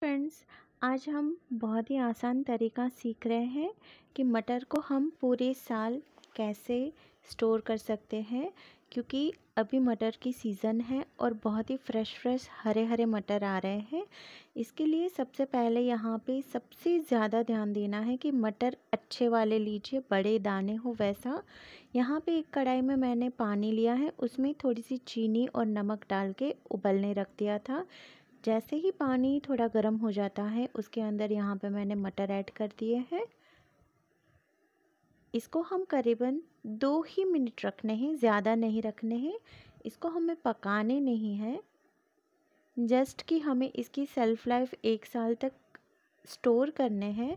friends आज हम बहुत ही आसान तरीका सीख रहे हैं कि मटर को हम पूरे साल कैसे स्टोर कर सकते हैं क्योंकि अभी मटर की सीज़न है और बहुत ही फ्रेश फ्रेश हरे हरे मटर आ रहे हैं इसके लिए सबसे पहले यहाँ पे सबसे ज़्यादा ध्यान देना है कि मटर अच्छे वाले लीजिए बड़े दाने हो वैसा यहाँ पे एक कढ़ाई में मैंने पानी लिया है उसमें थोड़ी सी चीनी और नमक डाल के उबलने रख दिया था जैसे ही पानी थोड़ा गर्म हो जाता है उसके अंदर यहाँ पे मैंने मटर ऐड कर दिए हैं इसको हम करीबन दो ही मिनट रखने हैं ज़्यादा नहीं रखने हैं इसको हमें पकाने नहीं है जस्ट कि हमें इसकी सेल्फ लाइफ एक साल तक स्टोर करने हैं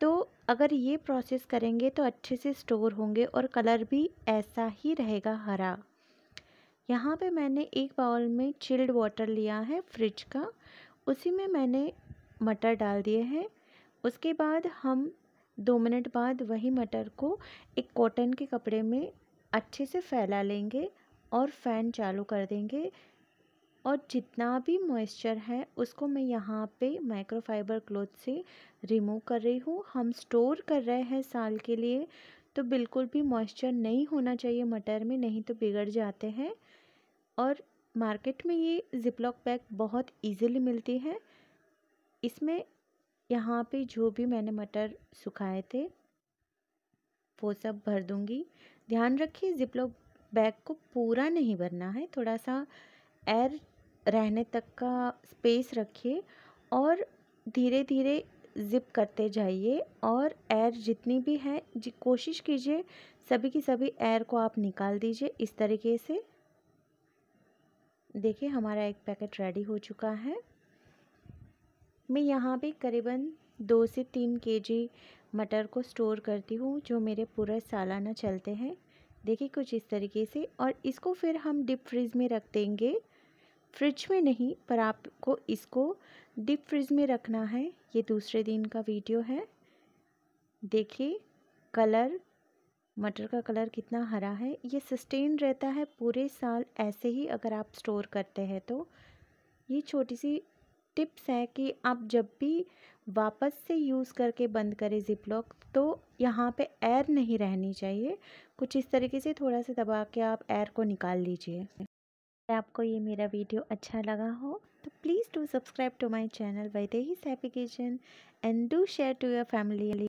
तो अगर ये प्रोसेस करेंगे तो अच्छे से स्टोर होंगे और कलर भी ऐसा ही रहेगा हरा यहाँ पे मैंने एक बाउल में चिल्ड वाटर लिया है फ्रिज का उसी में मैंने मटर डाल दिए हैं उसके बाद हम दो मिनट बाद वही मटर को एक कॉटन के कपड़े में अच्छे से फैला लेंगे और फ़ैन चालू कर देंगे और जितना भी मॉइस्चर है उसको मैं यहाँ पे माइक्रोफाइबर क्लोथ से रिमूव कर रही हूँ हम स्टोर कर रहे हैं साल के लिए तो बिल्कुल भी मॉइस्चर नहीं होना चाहिए मटर में नहीं तो बिगड़ जाते हैं और मार्केट में ये ज़िपलॉक बैग बहुत इजीली मिलती है इसमें यहाँ पे जो भी मैंने मटर सुखाए थे वो सब भर दूँगी ध्यान रखिए ज़िपलॉक बैग को पूरा नहीं भरना है थोड़ा सा एयर रहने तक का स्पेस रखिए और धीरे धीरे ज़िप करते जाइए और एयर जितनी भी है जी कोशिश कीजिए सभी की सभी एयर को आप निकाल दीजिए इस तरीके से देखिए हमारा एक पैकेट रेडी हो चुका है मैं यहाँ पे करीबन दो से तीन केजी मटर को स्टोर करती हूँ जो मेरे पूरा सालाना चलते हैं देखिए कुछ इस तरीके से और इसको फिर हम डिप फ्रिज में रख देंगे फ्रिज में नहीं पर आपको इसको डिप फ्रिज में रखना है ये दूसरे दिन का वीडियो है देखिए कलर मटर का कलर कितना हरा है ये सस्टेन रहता है पूरे साल ऐसे ही अगर आप स्टोर करते हैं तो ये छोटी सी टिप्स है कि आप जब भी वापस से यूज़ करके बंद करें ज़िपलॉक तो यहाँ पे एयर नहीं रहनी चाहिए कुछ इस तरीके से थोड़ा सा दबा के आप एयर को निकाल लीजिए अगर आपको ये मेरा वीडियो अच्छा लगा हो तो please do subscribe to my channel Vaidehi's ही सैफिकेशन and do share to your family